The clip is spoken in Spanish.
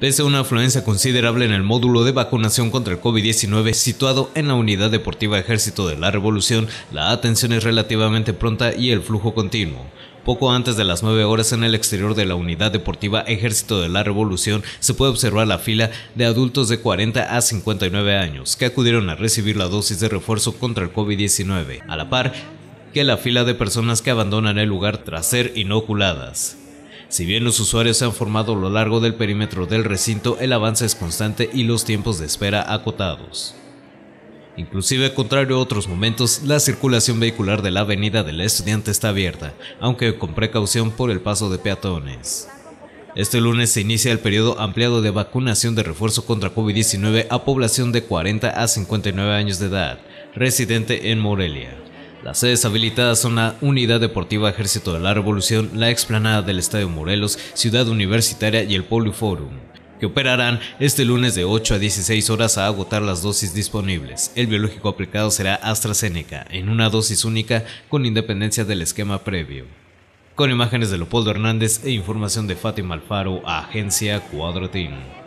pese a una afluencia considerable en el módulo de vacunación contra el COVID-19 situado en la Unidad Deportiva Ejército de la Revolución, la atención es relativamente pronta y el flujo continuo. Poco antes de las 9 horas en el exterior de la Unidad Deportiva Ejército de la Revolución se puede observar la fila de adultos de 40 a 59 años que acudieron a recibir la dosis de refuerzo contra el COVID-19, a la par que la fila de personas que abandonan el lugar tras ser inoculadas. Si bien los usuarios se han formado a lo largo del perímetro del recinto, el avance es constante y los tiempos de espera acotados. Inclusive, contrario a otros momentos, la circulación vehicular de la avenida del estudiante está abierta, aunque con precaución por el paso de peatones. Este lunes se inicia el periodo ampliado de vacunación de refuerzo contra COVID-19 a población de 40 a 59 años de edad, residente en Morelia. Las sedes habilitadas son la Unidad Deportiva Ejército de la Revolución, la explanada del Estadio Morelos, Ciudad Universitaria y el Poliforum que operarán este lunes de 8 a 16 horas a agotar las dosis disponibles. El biológico aplicado será AstraZeneca, en una dosis única con independencia del esquema previo. Con imágenes de Leopoldo Hernández e información de Fátima Alfaro, Agencia Cuadratín.